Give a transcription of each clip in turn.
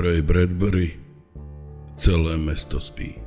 ktorej Bradbury celé mesto spí.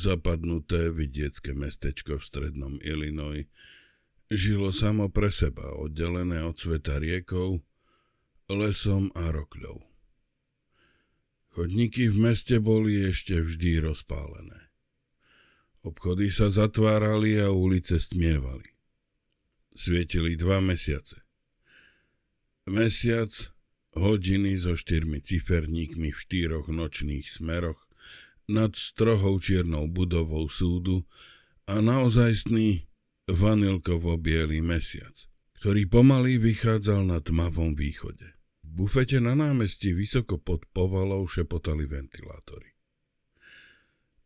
zapadnuté vidiecké mestečko v strednom Illinois. Žilo samo pre seba, oddelené od sveta riekou, lesom a rokľou. Chodníky v meste boli ešte vždy rozpálené. Obchody sa zatvárali a ulice stmievali. Svietili dva mesiace. Mesiac, hodiny so štyrmi ciferníkmi v štyroch nočných smeroch, nad strohou čiernou budovou súdu a naozajstný vanilkovo-bielý mesiac, ktorý pomaly vychádzal na tmavom východe. V bufete na námestí vysoko pod povalou šepotali ventilátory.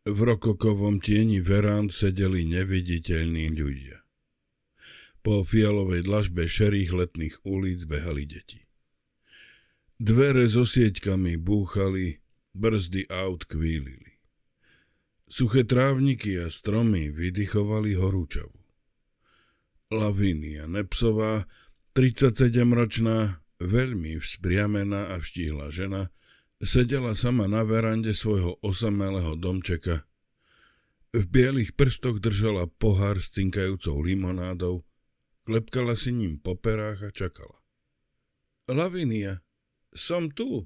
V rokokovom tieni verán sedeli neviditeľní ľudia. Po fialovej dlažbe šerých letných ulic behali deti. Dvere so sieťkami búchali, brzdy aut kvílili. Suché trávniky a stromy vydychovali horúčavu. Lavínia Nepsová, 37-ročná, veľmi vzpriamená a vštíhla žena, sedela sama na verande svojho osamelého domčeka. V bielých prstoch držala pohár s cinkajúcou limonádou, klepkala si ním po perách a čakala. Lavinia, som tu!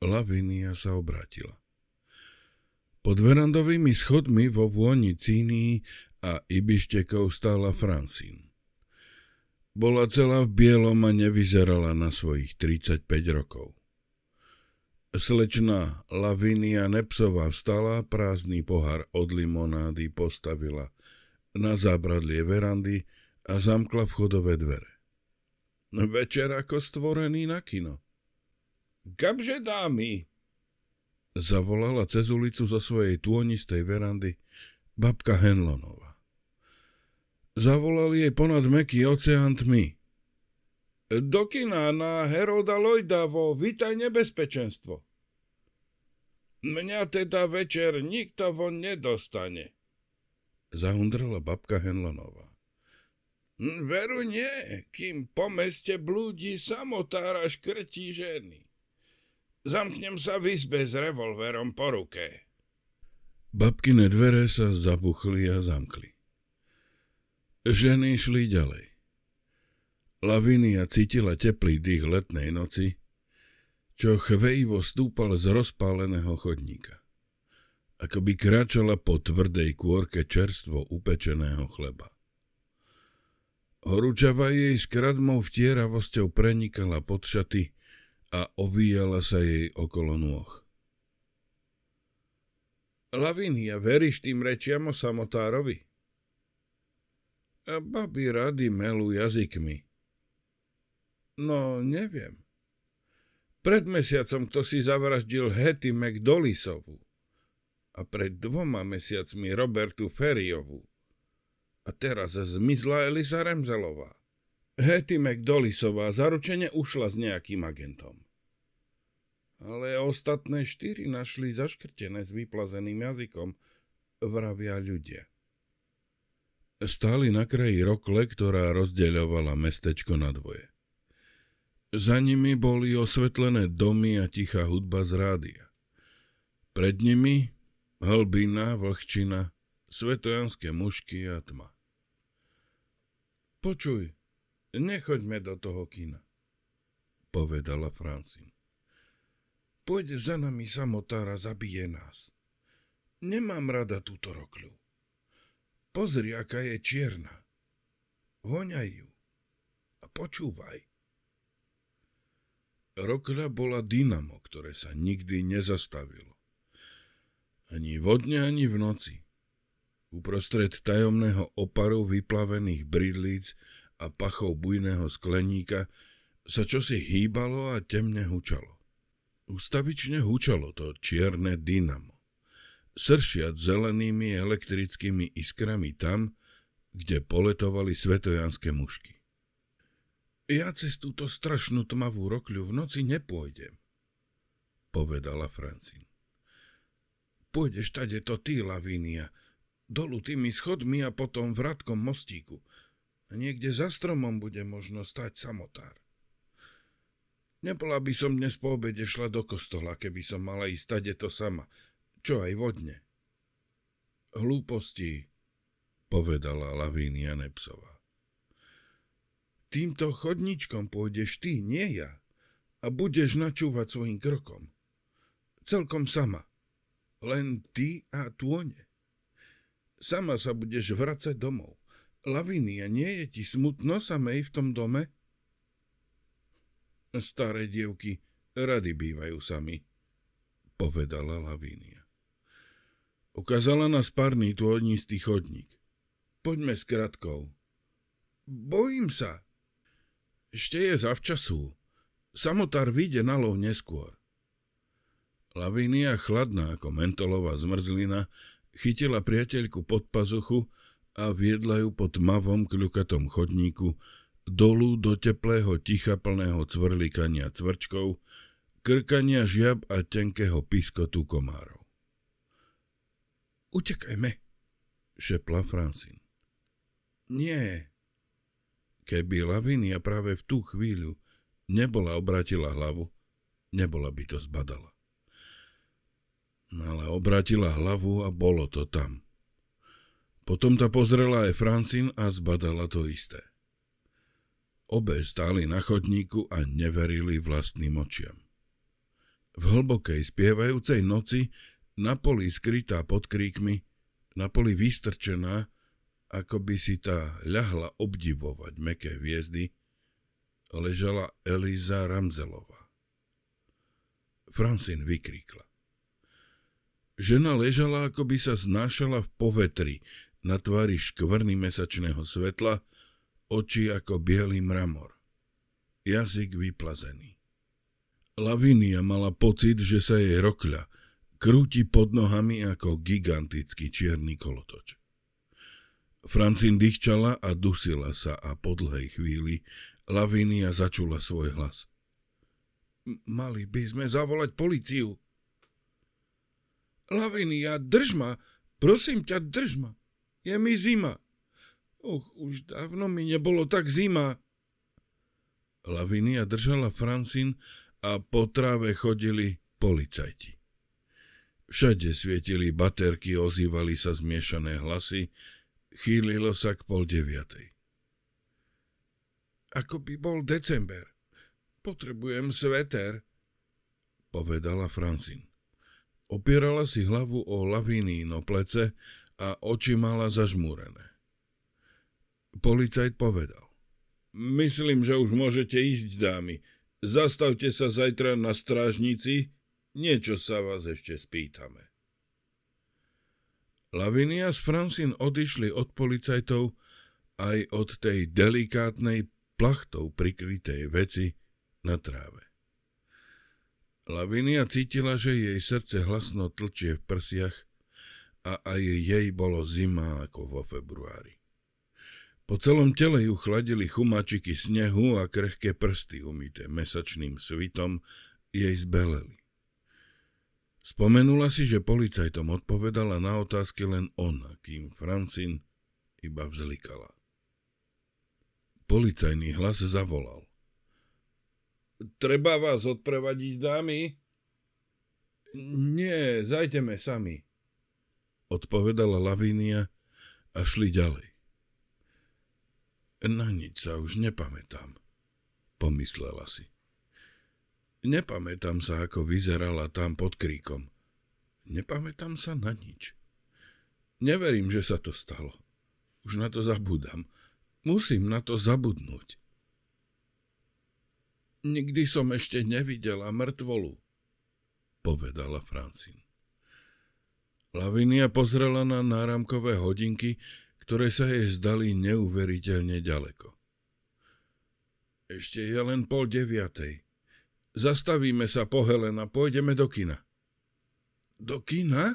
Lavinia sa obrátila. Pod verandovými schodmi vo vôni cíny a ibištekov stála Francín. Bola celá v bielom a nevyzerala na svojich 35 rokov. Slečna Lavinia Nepsová vstala, prázdny pohár od limonády postavila na zábradlie verandy a zamkla vchodové dvere. Večer ako stvorený na kino. Kamže dámy, Zavolala cez ulicu zo svojej tônistej verandy babka Henlonova. Zavolal jej ponad meký oceán tmy. Do kina na Heroda Lloyda vo Vítaj nebezpečenstvo. Mňa teda večer nikto von nedostane. Zahundrala babka Henlonova. Veru nie, kým po meste blúdi samotár škrtí ženy. Zamknem sa v izbe s revolverom po ruke. Babkine dvere sa zabuchli a zamkli. Ženy šli ďalej. Lavinia cítila teplý dých letnej noci, čo chvejivo stúpal z rozpáleného chodníka. Ako by kráčala po tvrdej kôrke čerstvo upečeného chleba. Horúčava jej skradmou vtieravosťou prenikala pod šaty a ovíjala sa jej okolo nôh. Lavinia, veríš tým rečiam o samotárovi? A babi rady melú jazykmi. No, neviem. Pred mesiacom kto si zavraždil Hetty McDolisovu a pred dvoma mesiacmi Robertu Ferriovu. A teraz zmizla Elisa Remzelová. Hetty McDolisová zaručene ušla s nejakým agentom ale ostatné štyri našli zaškrtené s vyplazeným jazykom, vravia ľudia. Stáli na kraji rokle, ktorá rozdeľovala mestečko na dvoje. Za nimi boli osvetlené domy a tichá hudba z rádia. Pred nimi hlbina, vlhčina, svetojanské mušky a tma. Počuj, nechoďme do toho kina, povedala Francin. Pôjde za nami samotár a zabije nás. Nemám rada túto rokľu. Pozri, aká je čierna. Voňaj ju a počúvaj. Rokľa bola dynamo, ktoré sa nikdy nezastavilo. Ani vo dne, ani v noci. Uprostred tajomného oparu vyplavených bridlíc a pachov bujného skleníka sa čosi hýbalo a temne hučalo. Ustavične hučalo to čierne dynamo, sršiať zelenými elektrickými iskrami tam, kde poletovali svetojanské mušky. Ja cez túto strašnú tmavú rokľu v noci nepôjdem, povedala Francin. Pôjdeš tade to ty, Lavínia, dolu tými schodmi a potom vratkom mostíku. Niekde za stromom bude možno stať samotár. Nebola by som dnes po obede šla do kostola, keby som mala ísť tade to sama. Čo aj vodne. Hlúposti, povedala Lavínia Nepsová. Týmto chodničkom pôjdeš ty, nie ja. A budeš načúvať svojim krokom. Celkom sama. Len ty a tône. Sama sa budeš vracať domov. Lavinia, nie je ti smutno samej v tom dome? Staré dievky rady bývajú sami, povedala Lavínia. Ukázala na párny tôdnistý chodník. Poďme s kratkou. Bojím sa. Ešte je zavčasú, Samotár vyjde na lov neskôr. Lavínia, chladná ako mentolová zmrzlina, chytila priateľku pod pazuchu a viedla ju po tmavom kľukatom chodníku dolu do teplého ticha plného cvrlikania cvrčkov, krkania žiab a tenkého piskotu komárov. Utekajme, šepla Francin. Nie. Keby Lavinia práve v tú chvíľu nebola obratila hlavu, nebola by to zbadala. Ale obratila hlavu a bolo to tam. Potom ta pozrela aj Francin a zbadala to isté. Obe stáli na chodníku a neverili vlastným očiam. V hlbokej spievajúcej noci, na poli skrytá pod kríkmi, na poli vystrčená, ako by si tá ľahla obdivovať meké hviezdy, ležala Eliza Ramzelová. Francin vykríkla. Žena ležala, ako by sa znášala v povetri, na tvári škvrny mesačného svetla, oči ako biely mramor, jazyk vyplazený. Lavinia mala pocit, že sa jej rokľa krúti pod nohami ako gigantický čierny kolotoč. Francín dýchčala a dusila sa a po dlhej chvíli Lavinia začula svoj hlas. Mali by sme zavolať policiu. Lavinia, drž ma, prosím ťa, drž ma. Je mi zima. Och, už dávno mi nebolo tak zima. Lavinia držala Francin a po tráve chodili policajti. Všade svietili baterky, ozývali sa zmiešané hlasy, chýlilo sa k pol deviatej. Ako by bol december. Potrebujem sveter, povedala Francin. Opierala si hlavu o laviníno plece a oči mala zažmúrené. Policajt povedal. Myslím, že už môžete ísť, dámy. Zastavte sa zajtra na strážnici, niečo sa vás ešte spýtame. Lavinia s Francín odišli od policajtov aj od tej delikátnej plachtou prikrytej veci na tráve. Lavinia cítila, že jej srdce hlasno tlčie v prsiach a aj jej bolo zima ako vo februári. Po celom tele ju chladili chumačiky snehu a krehké prsty umité mesačným svitom jej zbeleli. Spomenula si, že policajtom odpovedala na otázky len ona, kým Francin iba vzlikala. Policajný hlas zavolal. Treba vás odprevadiť, dámy? Nie, zajdeme sami, odpovedala Lavinia a šli ďalej. Na nič sa už nepamätám, pomyslela si. Nepamätám sa, ako vyzerala tam pod kríkom. Nepamätám sa na nič. Neverím, že sa to stalo. Už na to zabudám. Musím na to zabudnúť. Nikdy som ešte nevidela mŕtvolu, povedala Francine. Lavinia pozrela na náramkové hodinky, ktoré sa jej zdali neuveriteľne ďaleko. Ešte je len pol deviatej. Zastavíme sa po Helena, pôjdeme do kina. Do kina?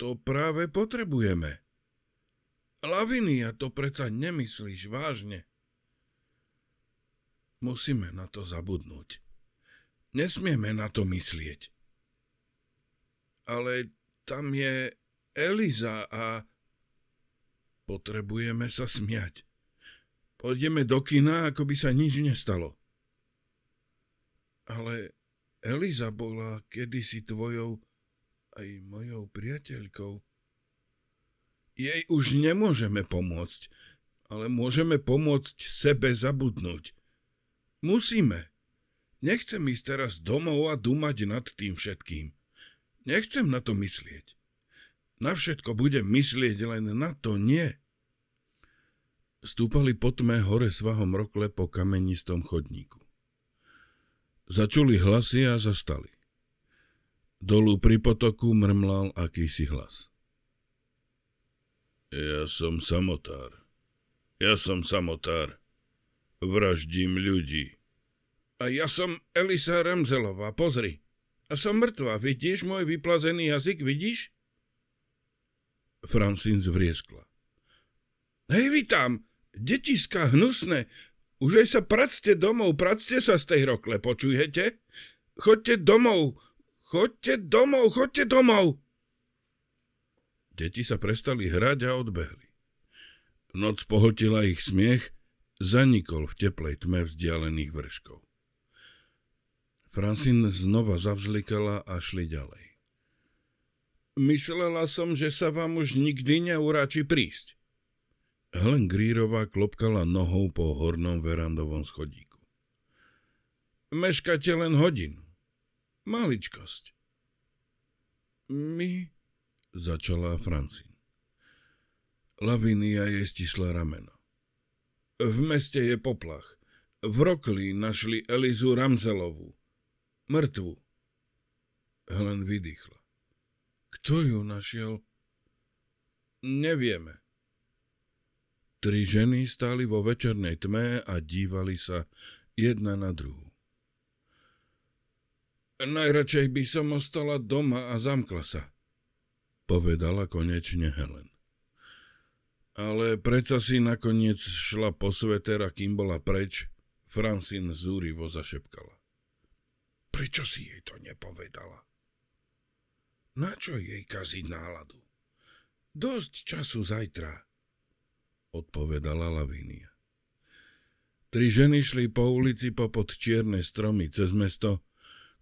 To práve potrebujeme. Lavinia, to preca nemyslíš vážne. Musíme na to zabudnúť. Nesmieme na to myslieť. Ale tam je Eliza a Potrebujeme sa smiať. Pôjdeme do kina, ako by sa nič nestalo. Ale Eliza bola kedysi tvojou aj mojou priateľkou. Jej už nemôžeme pomôcť, ale môžeme pomôcť sebe zabudnúť. Musíme. Nechcem ísť teraz domov a dumať nad tým všetkým. Nechcem na to myslieť. Na všetko budem myslieť, len na to nie. Stúpali po tme hore svahom rokle po kamenistom chodníku. Začuli hlasy a zastali. Dolu pri potoku mrmlal akýsi hlas. Ja som samotár. Ja som samotár. Vraždím ľudí. A ja som Elisa Ramzelová, pozri. A som mŕtva, vidíš môj vyplazený jazyk, vidíš? Francín zvrieskla. Hej, vítam, detiska hnusné, už aj sa practe domov, practe sa z tej rokle, počujete? Chodte domov, chodte domov, chodte domov! Deti sa prestali hrať a odbehli. Noc pohltila ich smiech, zanikol v teplej tme vzdialených vrškov. Francine znova zavzlikala a šli ďalej. Myslela som, že sa vám už nikdy neuráči prísť. Helen Grírová klopkala nohou po hornom verandovom schodíku. Meškate len hodinu. Maličkosť. My, začala Francín. Lavinia je stisla rameno. V meste je poplach. V Rokli našli Elizu Ramzelovú. Mŕtvu. Helen vydýchla. Kto ju našiel? Nevieme. Tri ženy stáli vo večernej tme a dívali sa jedna na druhú. Najradšej by som ostala doma a zamkla sa, povedala konečne Helen. Ale predsa si nakoniec šla po sveter a kým bola preč, Francine zúrivo zašepkala. Prečo si jej to nepovedala? Na čo jej kaziť náladu? Dosť času zajtra, odpovedala lavinia. Tri ženy šli po ulici popod čierne stromy cez mesto,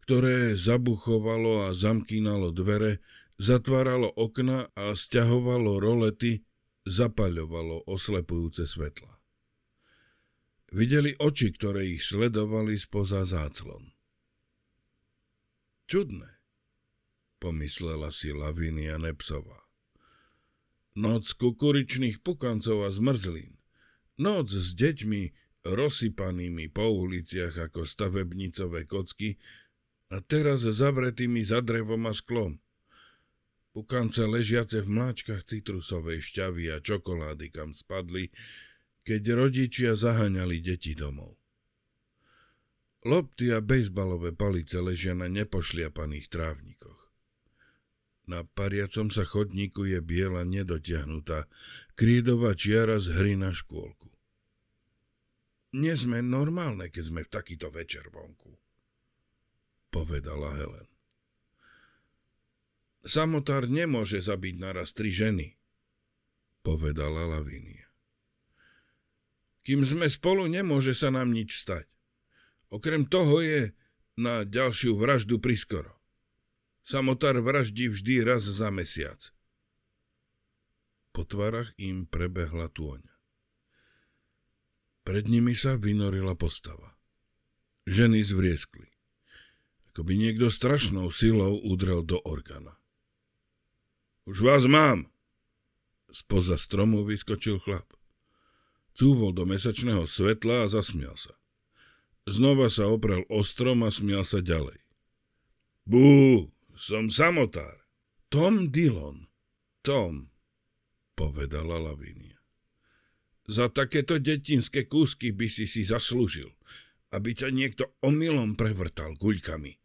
ktoré zabuchovalo a zamkínalo dvere, zatváralo okna a stiahovalo rolety, zapaľovalo oslepujúce svetla. Videli oči, ktoré ich sledovali spoza záclon. Čudné pomyslela si Lavinia Nepsová. Noc kukuričných pukancov a zmrzlín. Noc s deťmi rozsypanými po uliciach ako stavebnicové kocky a teraz zavretými za drevom a sklom. Pukance ležiace v mláčkach citrusovej šťavy a čokolády, kam spadli, keď rodičia zahaňali deti domov. Lopty a bejzbalové palice ležia na nepošliapaných trávnikoch. Na pariacom sa chodníku je biela nedotiahnutá krídová čiara z hry na škôlku. Nie sme normálne, keď sme v takýto večer vonku, povedala Helen. Samotár nemôže zabiť naraz tri ženy, povedala Lavinia. Kým sme spolu, nemôže sa nám nič stať. Okrem toho je na ďalšiu vraždu priskoro. Samotár vraždí vždy raz za mesiac. Po tvarách im prebehla tôňa. Pred nimi sa vynorila postava. Ženy zvrieskli. Ako by niekto strašnou silou udrel do organa. Už vás mám! Spoza stromu vyskočil chlap. Cúvol do mesačného svetla a zasmial sa. Znova sa oprel o strom a smial sa ďalej. Bú! som samotár. Tom Dillon. Tom, povedala Lavinia. Za takéto detinské kúsky by si si zaslúžil, aby ťa niekto omylom prevrtal guľkami.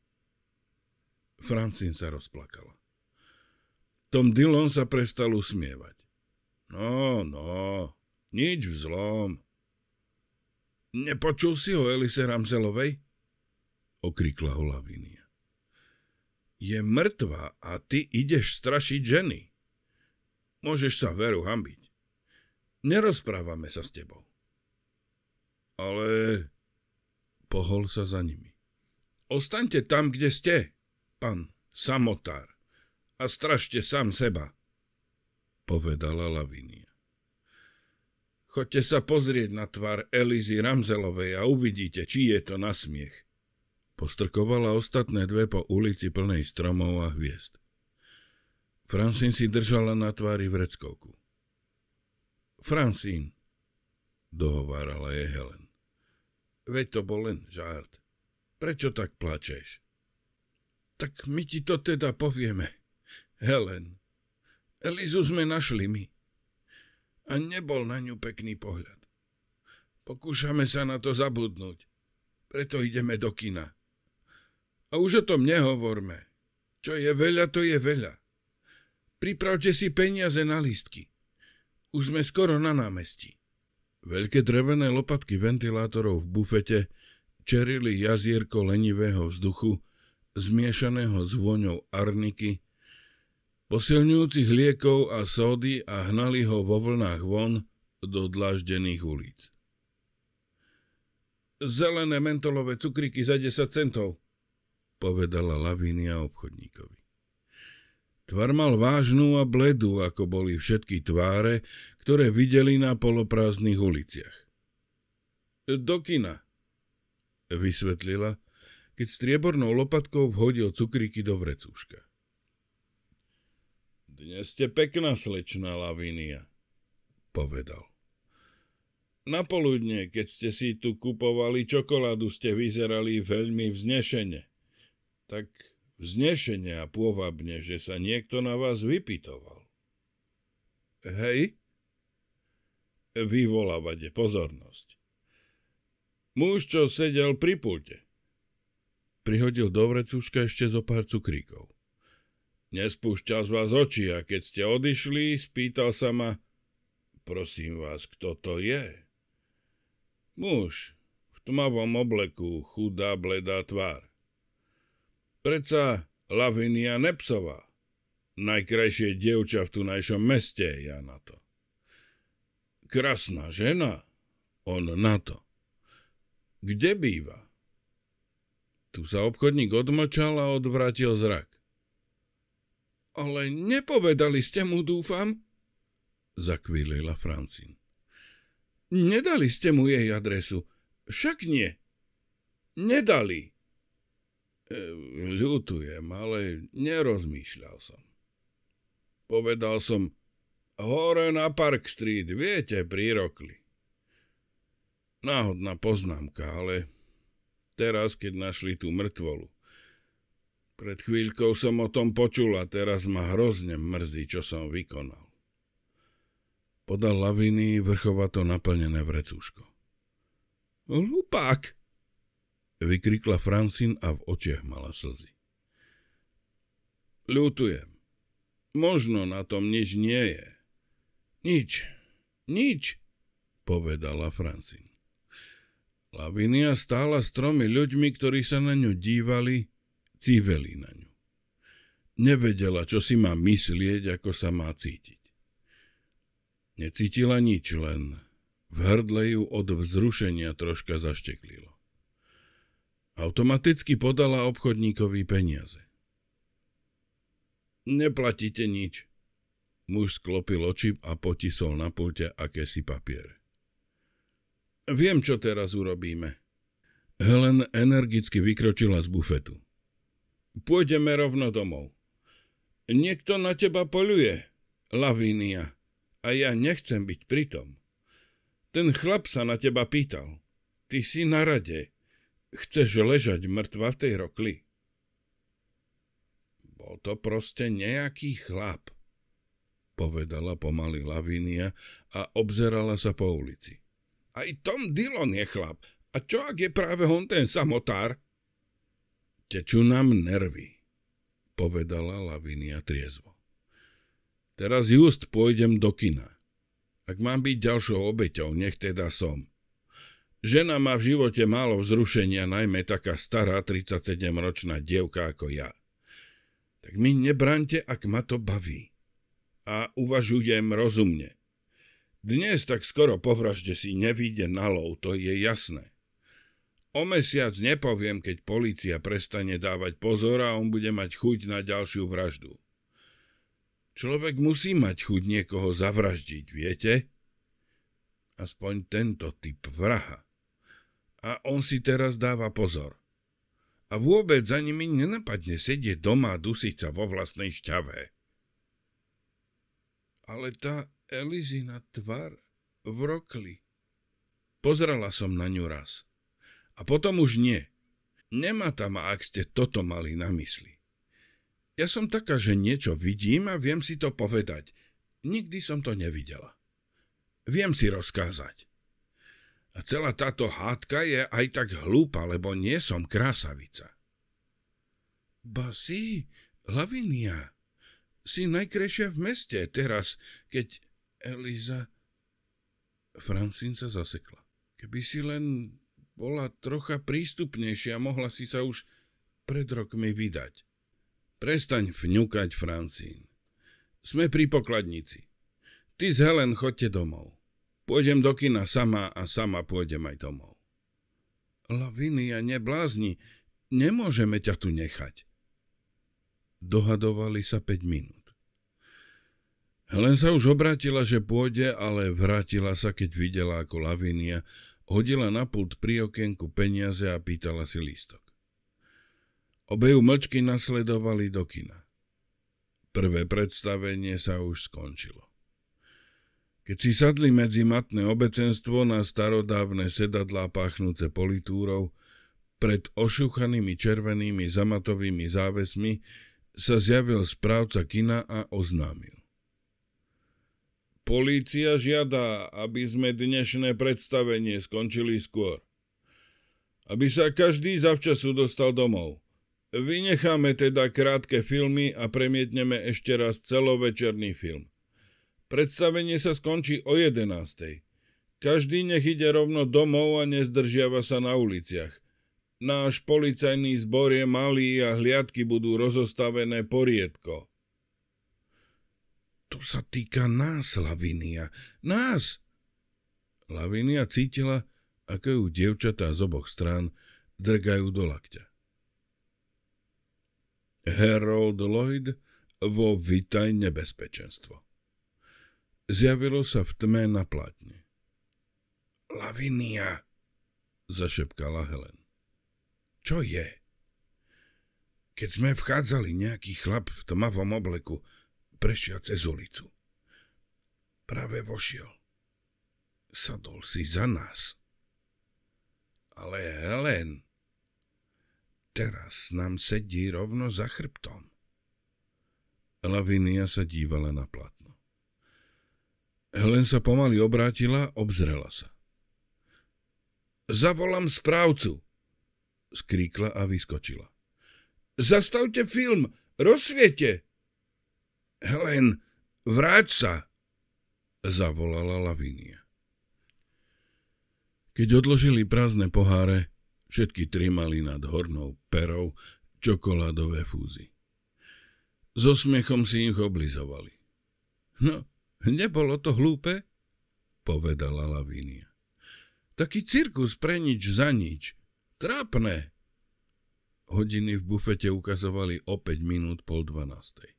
Francín sa rozplakala. Tom Dillon sa prestal usmievať. No, no, nič v zlom. Nepočul si ho Elise Ramzelovej? Okrikla ho Lavinia je mŕtva a ty ideš strašiť ženy. Môžeš sa veru hambiť. Nerozprávame sa s tebou. Ale... Pohol sa za nimi. Ostaňte tam, kde ste, pán samotár, a strašte sám seba, povedala Lavinia. Choďte sa pozrieť na tvár Elizy Ramzelovej a uvidíte, či je to nasmiech. Postrkovala ostatné dve po ulici plnej stromov a hviezd. Francín si držala na tvári vreckovku. Francín, dohovárala je Helen. Veď to bol len žart. Prečo tak plačeš? Tak my ti to teda povieme, Helen. Elizu sme našli my. A nebol na ňu pekný pohľad. Pokúšame sa na to zabudnúť. Preto ideme do kina. A už o tom nehovorme. Čo je veľa, to je veľa. Pripravte si peniaze na lístky. Už sme skoro na námestí. Veľké drevené lopatky ventilátorov v bufete čerili jazierko lenivého vzduchu, zmiešaného s vôňou arniky, posilňujúcich liekov a sódy a hnali ho vo vlnách von do dláždených ulic. Zelené mentolové cukriky za 10 centov, povedala Lavínia obchodníkovi. Tvar mal vážnu a bledú, ako boli všetky tváre, ktoré videli na poloprázdnych uliciach. Do kina, vysvetlila, keď striebornou lopatkou vhodil cukríky do vrecúška. Dnes ste pekná slečná lavinia, povedal. Napoludne, keď ste si tu kupovali čokoládu, ste vyzerali veľmi vznešene tak vznešenia a pôvabne, že sa niekto na vás vypitoval. Hej? Vyvolávate pozornosť. Muž, čo sedel pri pulte. Prihodil do vrecuška ešte zo pár cukríkov. Nespúšťal z vás oči a keď ste odišli, spýtal sa ma, prosím vás, kto to je? Muž, v tmavom obleku, chudá, bledá tvár. Preca Lavinia Nepsová. Najkrajšie dievča v najšom meste, ja na to. Krasná žena, on na to. Kde býva? Tu sa obchodník odmlčal a odvratil zrak. Ale nepovedali ste mu, dúfam, zakvílila Francin. Nedali ste mu jej adresu, však nie. Nedali ľutujem, ale nerozmýšľal som. Povedal som, hore na Park Street, viete, prírokli. Náhodná poznámka, ale teraz, keď našli tú mŕtvolu. Pred chvíľkou som o tom počul a teraz ma hrozne mrzí, čo som vykonal. Podal laviny vrchovato naplnené vrecúško. Hlupák, vykrikla Francin a v očiach mala slzy. Ľutujem. Možno na tom nič nie je. Nič, nič, povedala Francin. Lavinia stála s tromi ľuďmi, ktorí sa na ňu dívali, cíveli na ňu. Nevedela, čo si má myslieť, ako sa má cítiť. Necítila nič, len v hrdle ju od vzrušenia troška zašteklilo. Automaticky podala obchodníkovi peniaze. Neplatíte nič. Muž sklopil oči a potisol na pulte akési papiere. Viem, čo teraz urobíme. Helen energicky vykročila z bufetu. Pôjdeme rovno domov. Niekto na teba poluje, lavinia, a ja nechcem byť pritom. Ten chlap sa na teba pýtal. Ty si na rade. Chceš ležať mŕtva v tej rokli? Bol to proste nejaký chlap, povedala pomaly Lavinia a obzerala sa po ulici. Aj Tom Dillon je chlap. A čo ak je práve on ten samotár? Tečú nám nervy, povedala Lavinia triezvo. Teraz just pôjdem do kina. Ak mám byť ďalšou obeťou, nech teda som. Žena má v živote málo vzrušenia, najmä taká stará 37-ročná dievka ako ja. Tak mi nebrante, ak ma to baví. A uvažujem rozumne. Dnes tak skoro po vražde si nevíde na lov, to je jasné. O mesiac nepoviem, keď policia prestane dávať pozor a on bude mať chuť na ďalšiu vraždu. Človek musí mať chuť niekoho zavraždiť, viete? Aspoň tento typ vraha a on si teraz dáva pozor. A vôbec za nimi nenapadne sedieť doma a dusiť sa vo vlastnej šťave. Ale tá Elizina tvar v rokli. Pozrela som na ňu raz. A potom už nie. Nemá tam, ak ste toto mali na mysli. Ja som taká, že niečo vidím a viem si to povedať. Nikdy som to nevidela. Viem si rozkázať. A celá táto hádka je aj tak hlúpa, lebo nie som krásavica. Ba si, Lavinia, si najkrajšia v meste teraz, keď Eliza... Francín sa zasekla. Keby si len bola trocha prístupnejšia, mohla si sa už pred rokmi vydať. Prestaň fňukať, Francín. Sme pri pokladnici. Ty s Helen chodte domov. Pôjdem do kina sama a sama pôjdem aj domov. Lavinia, neblázni, nemôžeme ťa tu nechať. Dohadovali sa 5 minút. Helen sa už obratila, že pôjde, ale vrátila sa, keď videla, ako Lavinia hodila na pult pri okienku peniaze a pýtala si lístok. Obe ju mlčky nasledovali do kina. Prvé predstavenie sa už skončilo. Keď si sadli medzi matné obecenstvo na starodávne sedadlá pachnúce politúrov, pred ošúchanými červenými zamatovými závesmi sa zjavil správca kina a oznámil. Polícia žiada, aby sme dnešné predstavenie skončili skôr. Aby sa každý zavčasu dostal domov. Vynecháme teda krátke filmy a premietneme ešte raz celovečerný film – Predstavenie sa skončí o 11. Každý nech ide rovno domov a nezdržiava sa na uliciach. Náš policajný zbor je malý a hliadky budú rozostavené poriedko. To sa týka nás, Lavinia. Nás! Lavinia cítila, ako ju dievčatá z oboch strán drgajú do lakťa. Harold Lloyd vo Vitaj nebezpečenstvo. Zjavilo sa v tme na platne. Lavinia, zašepkala Helen. Čo je? Keď sme vchádzali, nejaký chlap v tmavom obleku prešiel cez ulicu. Práve vošiel. Sadol si za nás. Ale Helen, teraz nám sedí rovno za chrbtom. Lavinia sa dívala na plat. Helen sa pomaly obrátila, obzrela sa. Zavolám správcu, skríkla a vyskočila. Zastavte film, rozsviete! Helen, vráť sa, zavolala lavinia. Keď odložili prázdne poháre, všetky tri mali nad hornou perou čokoládové fúzy. So smiechom si ich oblizovali. No, Nebolo to hlúpe? povedala lavinia. Taký cirkus pre nič za nič. Trápne. Hodiny v bufete ukazovali o 5 minút pol dvanástej.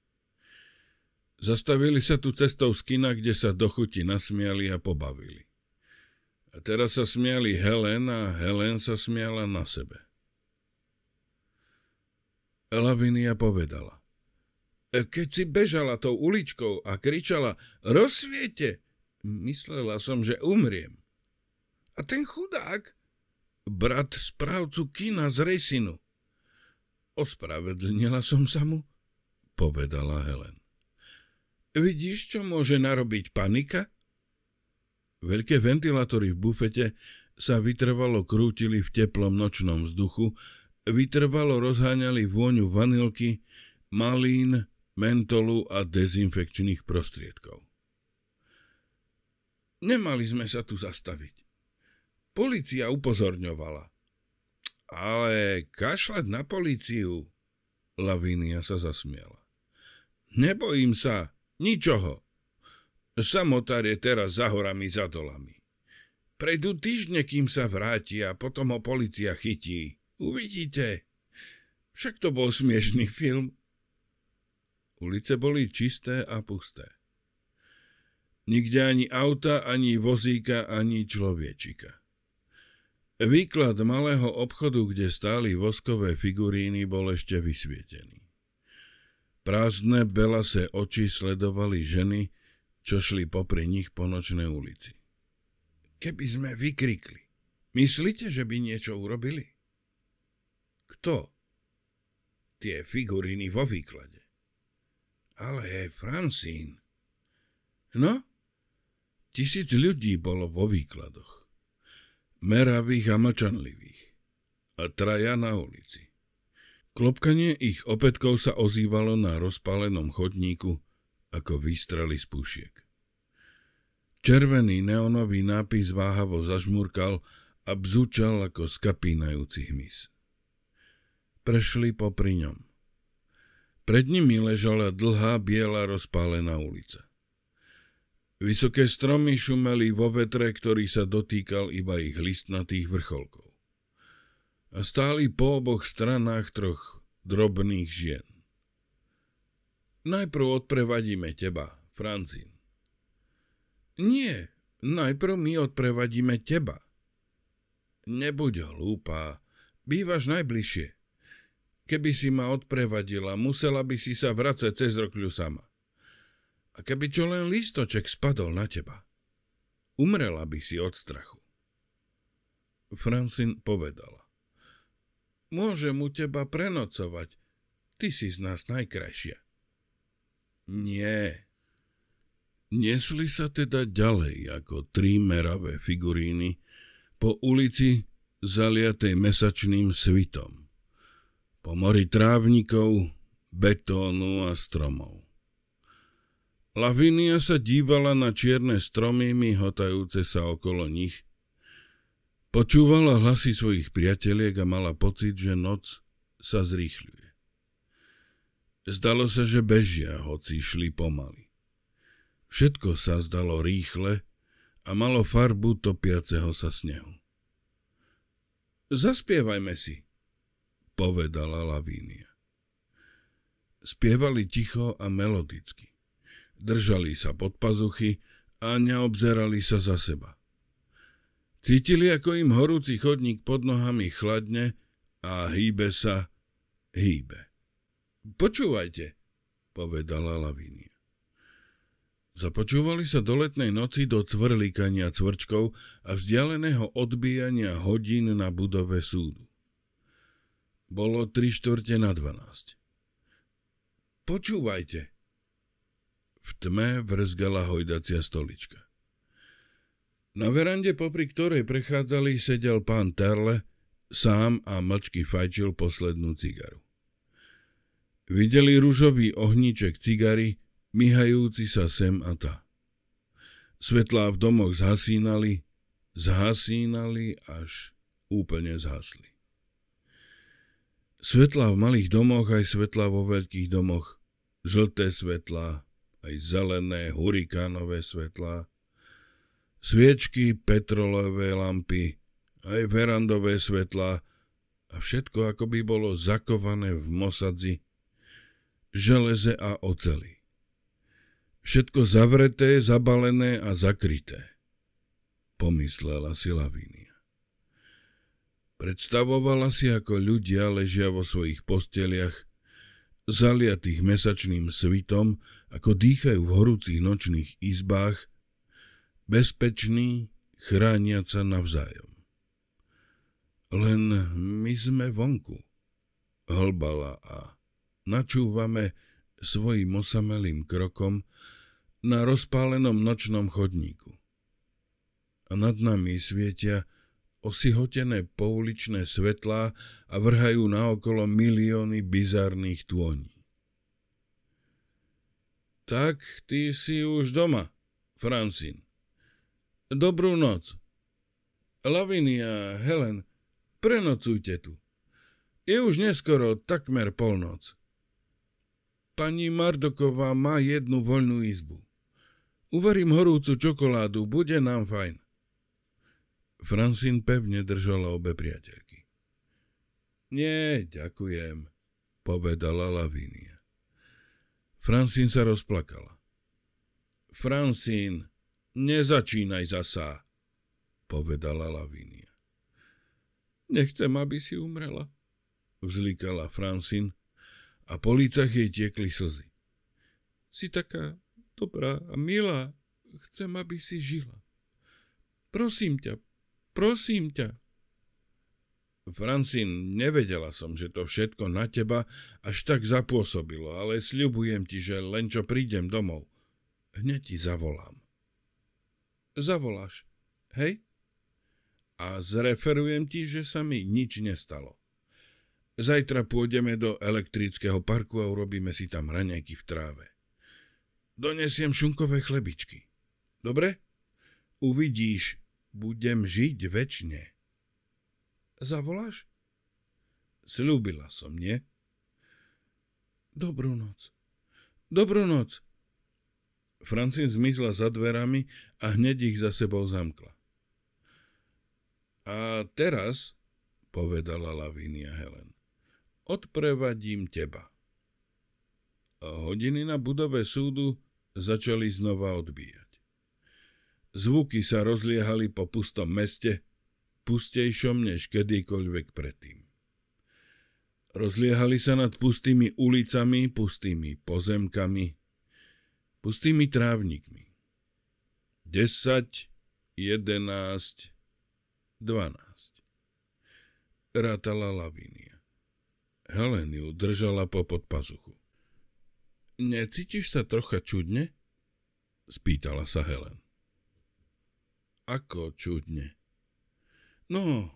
Zastavili sa tu cestou z kina, kde sa do chuti nasmiali a pobavili. A teraz sa smiali Helen a Helen sa smiala na sebe. Lavinia povedala. Keď si bežala tou uličkou a kričala rozsviete, myslela som, že umriem. A ten chudák, brat správcu kina z Resinu. Ospravedlnila som sa mu, povedala Helen. Vidíš, čo môže narobiť panika? Veľké ventilátory v bufete sa vytrvalo krútili v teplom nočnom vzduchu, vytrvalo rozháňali vôňu vanilky, malín, mentolu a dezinfekčných prostriedkov. Nemali sme sa tu zastaviť. Polícia upozorňovala. Ale kašľať na políciu. Lavínia sa zasmiala. Nebojím sa, ničoho. Samotár je teraz za horami, za dolami. Prejdú týždne, kým sa vráti a potom ho policia chytí. Uvidíte. Však to bol smiešný film. Ulice boli čisté a pusté. Nikde ani auta, ani vozíka, ani človečika. Výklad malého obchodu, kde stáli voskové figuríny, bol ešte vysvietený. Prázdne belase oči sledovali ženy, čo šli popri nich po nočnej ulici. Keby sme vykrikli, myslíte, že by niečo urobili? Kto? Tie figuríny vo výklade ale aj Francín. No, tisíc ľudí bolo vo výkladoch. Meravých a mlčanlivých. A traja na ulici. Klopkanie ich opätkov sa ozývalo na rozpálenom chodníku ako výstrely z pušiek. Červený neonový nápis váhavo zažmurkal a bzučal ako skapínajúci hmyz. Prešli popri ňom. Pred nimi ležala dlhá biela rozpálená ulica. Vysoké stromy šumeli vo vetre, ktorý sa dotýkal iba ich listnatých vrcholkov. A stáli po oboch stranách troch drobných žien. Najprv odprevadíme teba, Francín. Nie, najprv my odprevadíme teba. Nebuď hlúpa, bývaš najbližšie. Keby si ma odprevadila, musela by si sa vracať cez rokľu sama. A keby čo len listoček spadol na teba, umrela by si od strachu. Francin povedala. Môžem u teba prenocovať, ty si z nás najkrajšia. Nie. Nesli sa teda ďalej ako tri meravé figuríny po ulici zaliatej mesačným svitom po mori trávnikov, betónu a stromov. Lavinia sa dívala na čierne stromy, myhotajúce sa okolo nich. Počúvala hlasy svojich priateliek a mala pocit, že noc sa zrýchľuje. Zdalo sa, že bežia, hoci šli pomaly. Všetko sa zdalo rýchle a malo farbu topiaceho sa snehu. Zaspievajme si, povedala Lavínia. Spievali ticho a melodicky. Držali sa pod pazuchy a neobzerali sa za seba. Cítili, ako im horúci chodník pod nohami chladne a hýbe sa, hýbe. Počúvajte, povedala Lavínia. Započúvali sa do letnej noci do cvrlíkania cvrčkov a vzdialeného odbijania hodín na budove súdu. Bolo tri štvrte na dvanásť. Počúvajte. V tme vrzgala hojdacia stolička. Na verande, popri ktorej prechádzali, sedel pán Terle, sám a mlčky fajčil poslednú cigaru. Videli rúžový ohníček cigary, myhajúci sa sem a tá. Svetlá v domoch zhasínali, zhasínali, až úplne zhasli. Svetla v malých domoch aj svetla vo veľkých domoch. Žlté svetlá, aj zelené, hurikánové svetlá. Sviečky, petrolové lampy, aj verandové svetla, a všetko ako by bolo zakované v mosadzi, železe a oceli. Všetko zavreté, zabalené a zakryté, pomyslela si Lavínia. Predstavovala si, ako ľudia ležia vo svojich posteliach, zaliatých mesačným svitom, ako dýchajú v horúcich nočných izbách, bezpeční, chrániať sa navzájom. Len my sme vonku, hlbala a načúvame svojim osamelým krokom na rozpálenom nočnom chodníku. A nad nami svietia osihotené pouličné svetlá a vrhajú na okolo milióny bizarných tôní. Tak ty si už doma, Francín. Dobrú noc. Lavinia, Helen, prenocujte tu. Je už neskoro takmer polnoc. Pani Mardoková má jednu voľnú izbu. Uvarím horúcu čokoládu, bude nám fajn. Francín pevne držala obe priateľky. Nie, ďakujem, povedala Lavinia. Francín sa rozplakala. Francín, nezačínaj zasa, povedala Lavínia. Nechcem, aby si umrela, vzlikala Francín a po lícach jej tiekli slzy. Si taká dobrá a milá, chcem, aby si žila. Prosím ťa, prosím ťa. Francín, nevedela som, že to všetko na teba až tak zapôsobilo, ale sľubujem ti, že len čo prídem domov, hneď ti zavolám. Zavoláš, hej? A zreferujem ti, že sa mi nič nestalo. Zajtra pôjdeme do elektrického parku a urobíme si tam raňajky v tráve. Donesiem šunkové chlebičky. Dobre? Uvidíš, budem žiť väčšine. Zavoláš? Sľúbila som, nie? Dobrú noc. Dobrú noc. Francín zmizla za dverami a hneď ich za sebou zamkla. A teraz, povedala Lavinia Helen, odprevadím teba. A hodiny na budove súdu začali znova odbíjať. Zvuky sa rozliehali po pustom meste, pustejšom než kedykoľvek predtým. Rozliehali sa nad pustými ulicami, pustými pozemkami, pustými trávnikmi. 10, 11, 12. Rátala Lavínia. Helen ju držala po podpazuchu. Necítiš sa trocha čudne? Spýtala sa Helen. Ako čudne. No,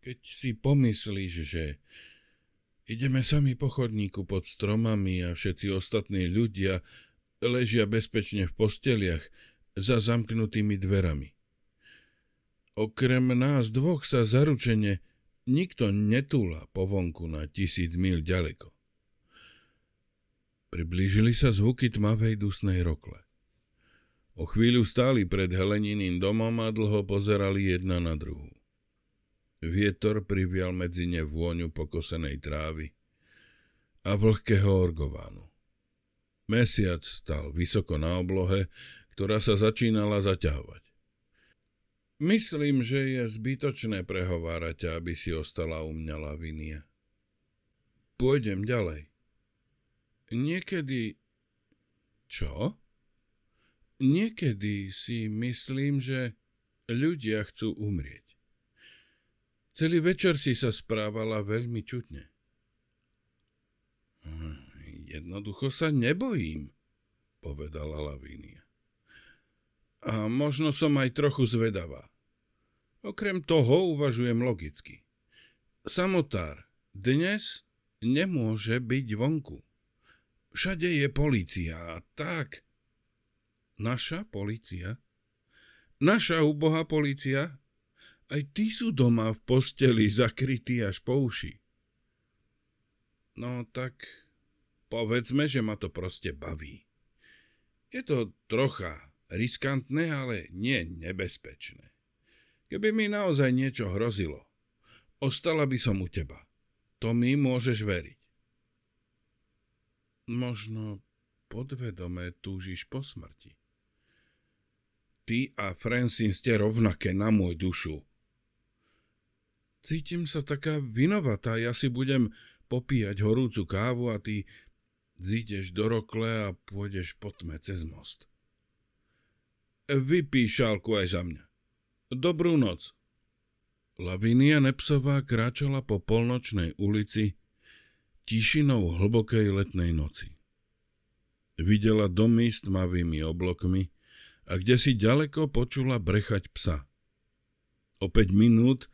keď si pomyslíš, že ideme sami po chodníku pod stromami a všetci ostatní ľudia ležia bezpečne v posteliach za zamknutými dverami. Okrem nás dvoch sa zaručene nikto netúla po vonku na tisíc mil ďaleko. Priblížili sa zvuky tmavej dusnej rokle. O chvíľu stáli pred Heleniným domom a dlho pozerali jedna na druhú. Vietor privial medzi ne vôňu pokosenej trávy a vlhkého orgovánu. Mesiac stal vysoko na oblohe, ktorá sa začínala zaťahovať. Myslím, že je zbytočné prehovárať aby si ostala u mňa lavinia. Pôjdem ďalej. Niekedy... Čo? Niekedy si myslím, že ľudia chcú umrieť. Celý večer si sa správala veľmi čudne. Hm, jednoducho sa nebojím, povedala Lavínia. A možno som aj trochu zvedavá. Okrem toho uvažujem logicky. Samotár dnes nemôže byť vonku. Všade je policia, tak Naša policia? Naša ubohá policia? Aj ty sú doma v posteli zakrytí až po uši. No tak povedzme, že ma to proste baví. Je to trocha riskantné, ale nie nebezpečné. Keby mi naozaj niečo hrozilo, ostala by som u teba. To mi môžeš veriť. Možno podvedome túžiš po smrti ty a Francine ste rovnaké na môj dušu. Cítim sa taká vinovatá, ja si budem popíjať horúcu kávu a ty zídeš do rokle a pôjdeš po tme cez most. Vypí šálku aj za mňa. Dobrú noc. Lavinia Nepsová kráčala po polnočnej ulici tišinou hlbokej letnej noci. Videla domy s tmavými oblokmi, a kde si ďaleko počula brechať psa. O 5 minút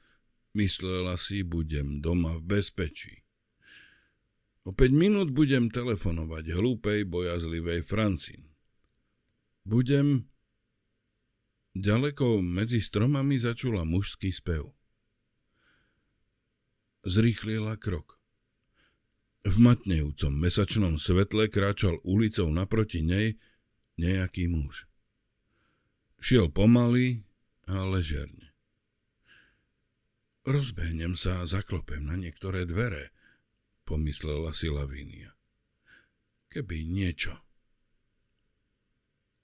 myslela si, budem doma v bezpečí. O 5 minút budem telefonovať hlúpej, bojazlivej Francin. Budem... Ďaleko medzi stromami začula mužský spev. Zrýchlila krok. V matnejúcom mesačnom svetle kráčal ulicou naproti nej nejaký muž. Šiel pomaly ale žerne. Rozbehnem sa a zaklopem na niektoré dvere, pomyslela si Lavínia. Keby niečo.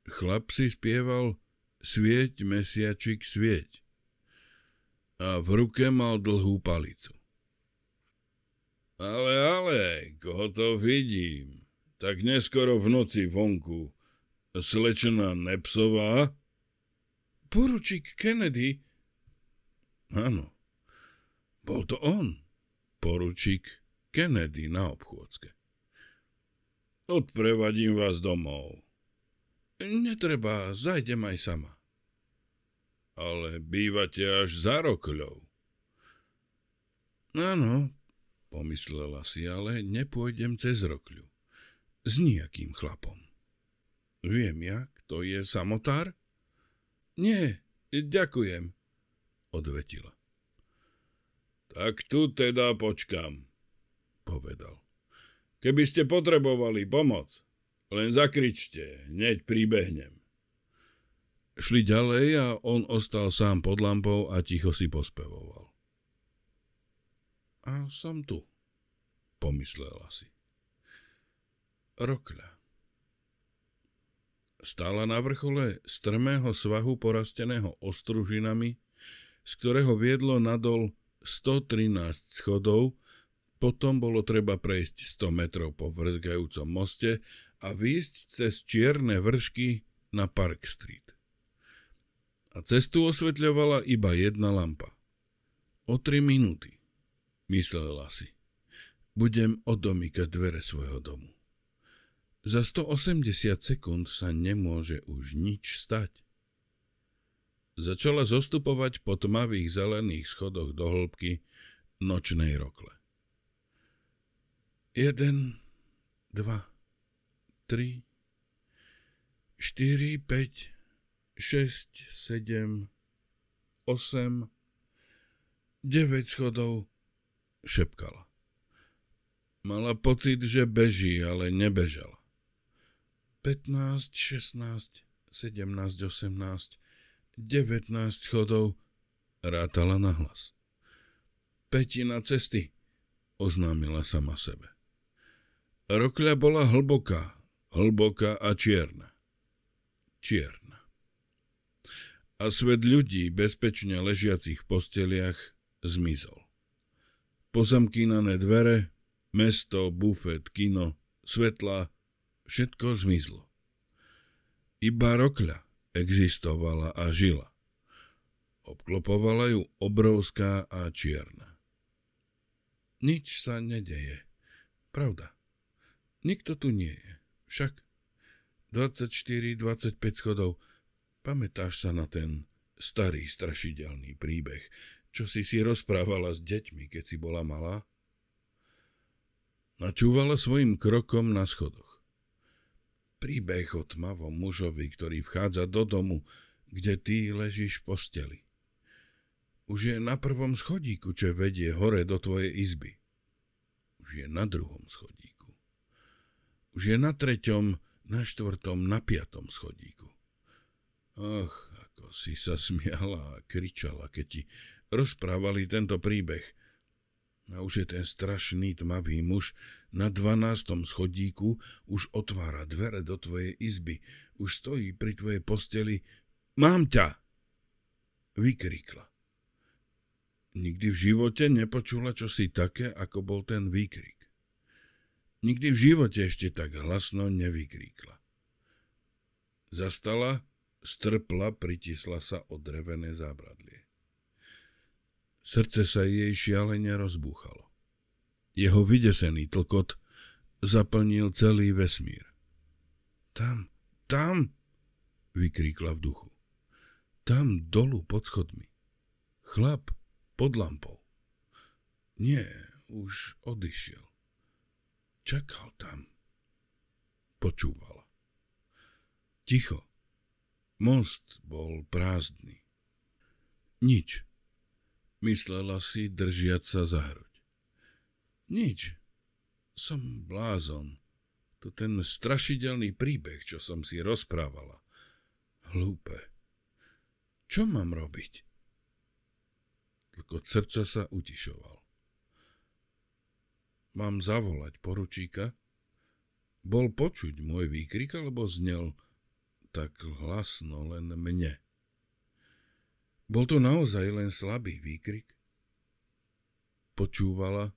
Chlap si spieval Svieť, mesiačik, svieť. A v ruke mal dlhú palicu. Ale, ale, koho to vidím? Tak neskoro v noci vonku. Slečna Nepsová? poručík Kennedy. Áno, bol to on, poručík Kennedy na obchôdzke. Odprevadím vás domov. Netreba, zajdem aj sama. Ale bývate až za rokľou. Áno, pomyslela si, ale nepôjdem cez rokľu. S nejakým chlapom. Viem ja, kto je samotár? Nie, ďakujem, odvetila. Tak tu teda počkam, povedal. Keby ste potrebovali pomoc, len zakričte, hneď príbehnem. Šli ďalej a on ostal sám pod lampou a ticho si pospevoval. A som tu, pomyslela si. Rokľa. Stála na vrchole strmého svahu porasteného ostružinami, z ktorého viedlo nadol 113 schodov, potom bolo treba prejsť 100 metrov po vrzgajúcom moste a výjsť cez čierne vršky na Park Street. A cestu osvetľovala iba jedna lampa. O tri minúty, myslela si. Budem odomýkať dvere svojho domu. Za 180 sekúnd sa nemôže už nič stať. Začala zostupovať po tmavých zelených schodoch do hĺbky nočnej rokle. Jeden, dva, tri, štyri, päť, šesť, sedem, osem, deväť schodov, šepkala. Mala pocit, že beží, ale nebežala. 15, 16, 17, 18, 19 schodov, rátala nahlas. Petina cesty, oznámila sama sebe. Rokľa bola hlboká, hlboká a čierna. Čierna. A svet ľudí bezpečne ležiacich v posteliach zmizol. Pozamkínané dvere, mesto, bufet, kino, svetla, všetko zmizlo. Iba rokľa existovala a žila. Obklopovala ju obrovská a čierna. Nič sa nedeje. Pravda. Nikto tu nie je. Však 24-25 schodov. Pamätáš sa na ten starý strašidelný príbeh, čo si si rozprávala s deťmi, keď si bola malá? Načúvala svojim krokom na schodoch príbeh o tmavom mužovi, ktorý vchádza do domu, kde ty ležíš v posteli. Už je na prvom schodíku, čo vedie hore do tvojej izby. Už je na druhom schodíku. Už je na treťom, na štvrtom, na piatom schodíku. Ach, ako si sa smiala a kričala, keď ti rozprávali tento príbeh. A už je ten strašný tmavý muž, na dvanáctom schodíku už otvára dvere do tvojej izby, už stojí pri tvojej posteli. Mám ťa! Vykrikla. Nikdy v živote nepočula čosi také, ako bol ten výkrik. Nikdy v živote ešte tak hlasno nevykríkla. Zastala, strpla, pritisla sa o drevené zábradlie. Srdce sa jej šialene rozbúchalo. Jeho vydesený tlkot zaplnil celý vesmír. Tam, tam, vykríkla v duchu. Tam dolu pod schodmi. Chlap pod lampou. Nie, už odišiel. Čakal tam. Počúvala. Ticho. Most bol prázdny. Nič. Myslela si, držiať sa za hruď. Nič. Som blázon. To ten strašidelný príbeh, čo som si rozprávala. Hlúpe. Čo mám robiť? Tlko srdca sa utišoval. Mám zavolať poručíka? Bol počuť môj výkrik, alebo znel tak hlasno len mne? Bol to naozaj len slabý výkrik? Počúvala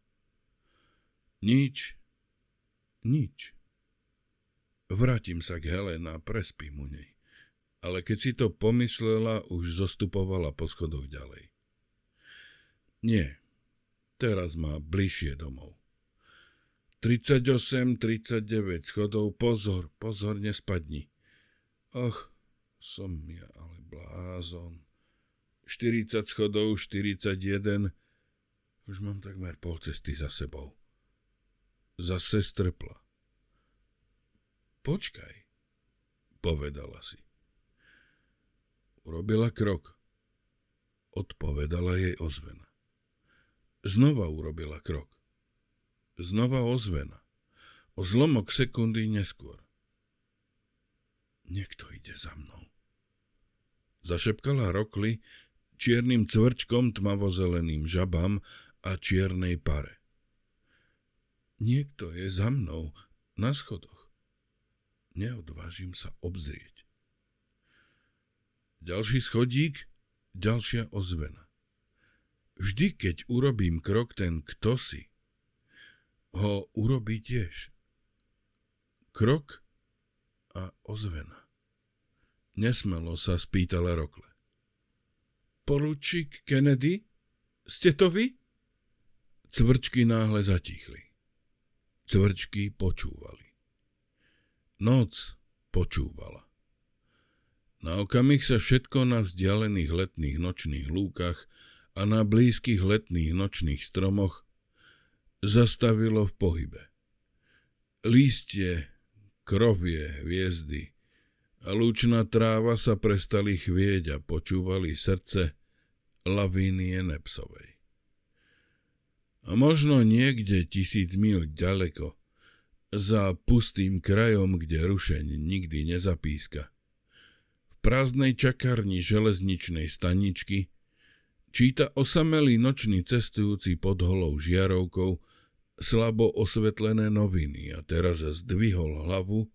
nič. Nič. Vrátim sa k Helena a prespím u nej. Ale keď si to pomyslela, už zostupovala po schodoch ďalej. Nie, teraz má bližšie domov. 38, 39 schodov, pozor, pozor, nespadni. Och, som ja ale blázon. 40 schodov, 41, už mám takmer pol cesty za sebou zase strpla. Počkaj, povedala si. Urobila krok. Odpovedala jej ozvena. Znova urobila krok. Znova ozvena. O zlomok sekundy neskôr. Niekto ide za mnou. Zašepkala rokli čiernym cvrčkom tmavozeleným žabám a čiernej pare. Niekto je za mnou na schodoch. Neodvážim sa obzrieť. Ďalší schodík, ďalšia ozvena. Vždy, keď urobím krok, ten kto si, ho urobí tiež. Krok a ozvena. Nesmelo sa spýtala Rokle. Poručík Kennedy? Ste to vy? Cvrčky náhle zatichli. Cvrčky počúvali. Noc počúvala. Na okamih sa všetko na vzdialených letných nočných lúkach a na blízkych letných nočných stromoch zastavilo v pohybe. Lístie, krovie, hviezdy a lúčna tráva sa prestali chvieť a počúvali srdce lavínie Nepsovej. Možno niekde tisíc mil ďaleko, za pustým krajom, kde rušeň nikdy nezapíska. V prázdnej čakarni železničnej staničky číta osamelý nočný cestujúci pod holou žiarovkou slabo osvetlené noviny a teraz zdvihol hlavu,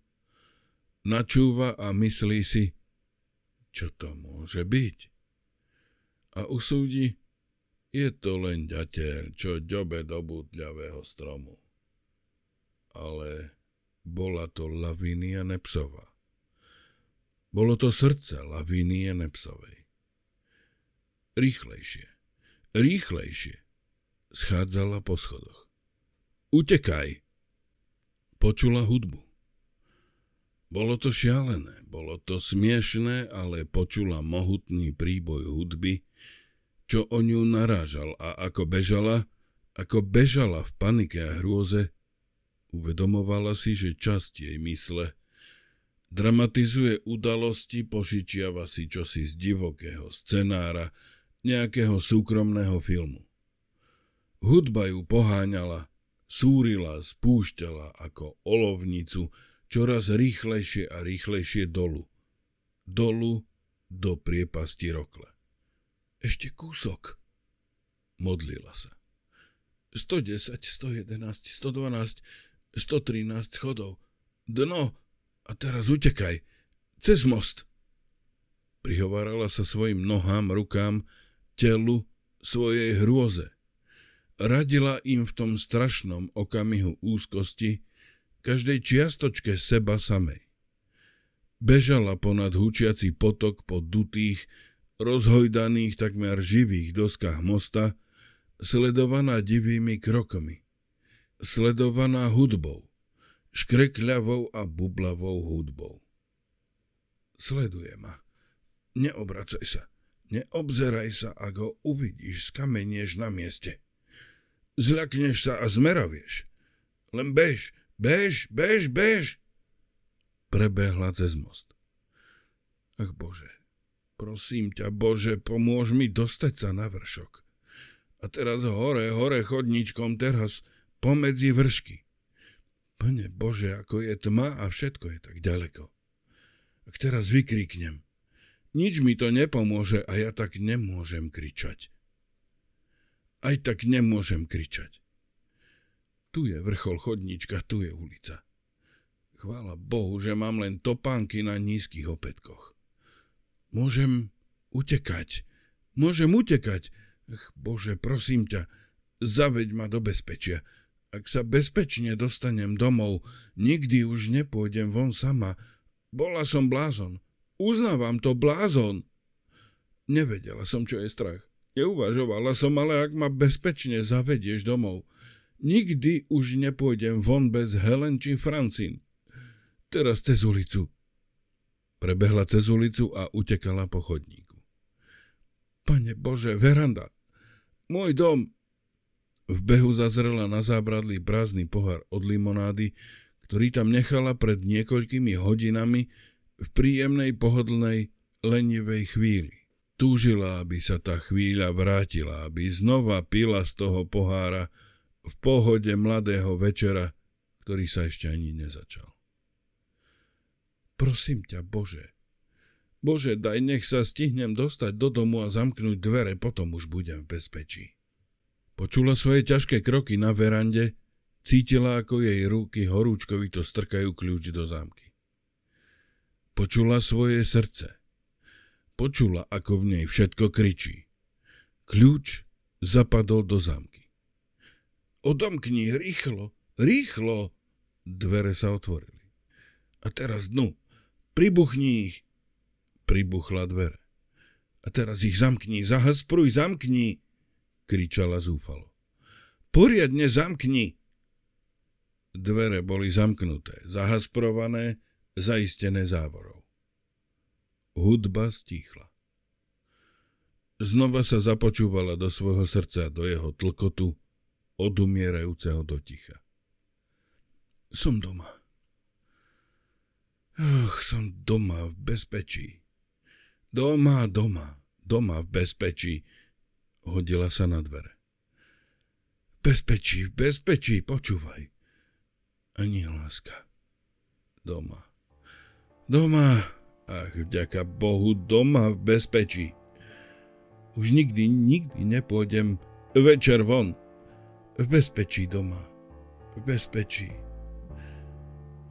načúva a myslí si, čo to môže byť. A usúdi, je to len ďateľ, čo ďobe do butľavého stromu. Ale bola to Lavinia Nepsova. Bolo to srdce Lavinie Nepsovej. Rýchlejšie, rýchlejšie. Schádzala po schodoch. Utekaj! Počula hudbu. Bolo to šialené, bolo to smiešné, ale počula mohutný príboj hudby, čo o ňu narážal a ako bežala, ako bežala v panike a hrôze, uvedomovala si, že časť jej mysle dramatizuje udalosti, požičiava si čosi z divokého scenára, nejakého súkromného filmu. Hudba ju poháňala, súrila, spúšťala ako olovnicu čoraz rýchlejšie a rýchlejšie dolu. Dolu do priepasti rokle. Ešte kúsok. Modlila sa. 110, 111, 112, 113 schodov. Dno! A teraz utekaj! Cez most! Prihovárala sa svojim nohám, rukám, telu, svojej hrôze. Radila im v tom strašnom okamihu úzkosti, každej čiastočke seba samej. Bežala ponad hučiaci potok po dutých, rozhojdaných takmer živých doskách mosta, sledovaná divými krokmi, sledovaná hudbou, škrekľavou a bublavou hudbou. Sleduje ma. Neobracaj sa. Neobzeraj sa, ak ho uvidíš, skamenieš na mieste. Zľakneš sa a zmeravieš. Len bež, bež, bež, bež. Prebehla cez most. Ach Bože, Prosím ťa, Bože, pomôž mi dostať sa na vršok. A teraz hore, hore chodničkom, teraz pomedzi vršky. Pane Bože, ako je tma a všetko je tak ďaleko. Ak teraz vykriknem, nič mi to nepomôže a ja tak nemôžem kričať. Aj tak nemôžem kričať. Tu je vrchol chodníčka, tu je ulica. Chvála Bohu, že mám len topánky na nízkych opätkoch. Môžem utekať. Môžem utekať. Ach, Bože, prosím ťa, zaveď ma do bezpečia. Ak sa bezpečne dostanem domov, nikdy už nepôjdem von sama. Bola som blázon. Uznávam to, blázon. Nevedela som, čo je strach. Neuvažovala som, ale ak ma bezpečne zavedieš domov, nikdy už nepôjdem von bez Helen či Francín. Teraz cez ulicu, Prebehla cez ulicu a utekala po chodníku. Pane Bože, veranda! Môj dom! V behu zazrela na zábradlý prázdny pohár od limonády, ktorý tam nechala pred niekoľkými hodinami v príjemnej, pohodlnej, lenivej chvíli. Túžila, aby sa tá chvíľa vrátila, aby znova pila z toho pohára v pohode mladého večera, ktorý sa ešte ani nezačal. Prosím ťa, Bože. Bože, daj nech sa stihnem dostať do domu a zamknúť dvere, potom už budem v bezpečí. Počula svoje ťažké kroky na verande, cítila, ako jej ruky horúčkovito strkajú kľúč do zámky. Počula svoje srdce. Počula, ako v nej všetko kričí. Kľúč zapadol do zámky. Odomkni, rýchlo, rýchlo! Dvere sa otvorili. A teraz dnu, Pribuchni ich. Pribuchla dvere. A teraz ich zamkni, zahaspruj, zamkni, kričala zúfalo. Poriadne zamkni. Dvere boli zamknuté, zahasprované, zaistené závorou. Hudba stíchla. Znova sa započúvala do svojho srdca, do jeho tlkotu, odumierajúceho do ticha. Som doma. Ach, som doma v bezpečí. Doma, doma, doma v bezpečí. Hodila sa na dvere. V bezpečí, v bezpečí, počúvaj. Ani hláska. Doma. Doma. Ach, vďaka Bohu, doma v bezpečí. Už nikdy, nikdy nepôjdem večer von. V bezpečí doma. V bezpečí.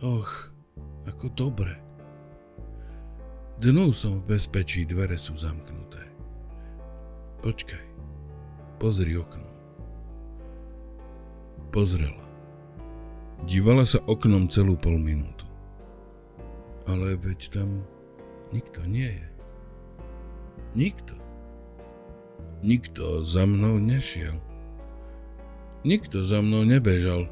Och, ako dobre. Dnu som v bezpečí, dvere sú zamknuté. Počkaj, pozri okno. Pozrela. Dívala sa oknom celú pol minútu. Ale veď tam nikto nie je. Nikto. Nikto za mnou nešiel. Nikto za mnou nebežal.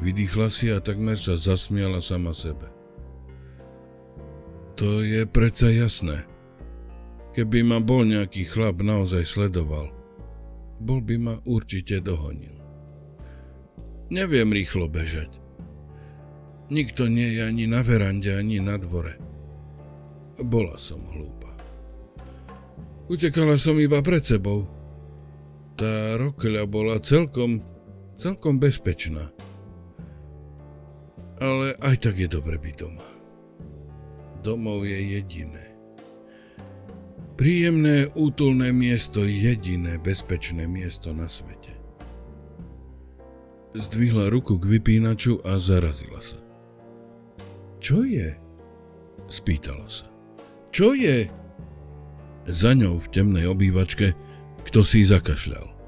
Vydýchla si a takmer sa zasmiala sama sebe. To je predsa jasné. Keby ma bol nejaký chlap naozaj sledoval, bol by ma určite dohonil. Neviem rýchlo bežať. Nikto nie je ani na verande, ani na dvore. Bola som hlúpa. Utekala som iba pred sebou. Tá rokľa bola celkom, celkom bezpečná ale aj tak je dobre byť doma. Domov je jediné. Príjemné, útulné miesto, jediné bezpečné miesto na svete. Zdvihla ruku k vypínaču a zarazila sa. Čo je? Spýtala sa. Čo je? Za ňou v temnej obývačke kto si zakašľal.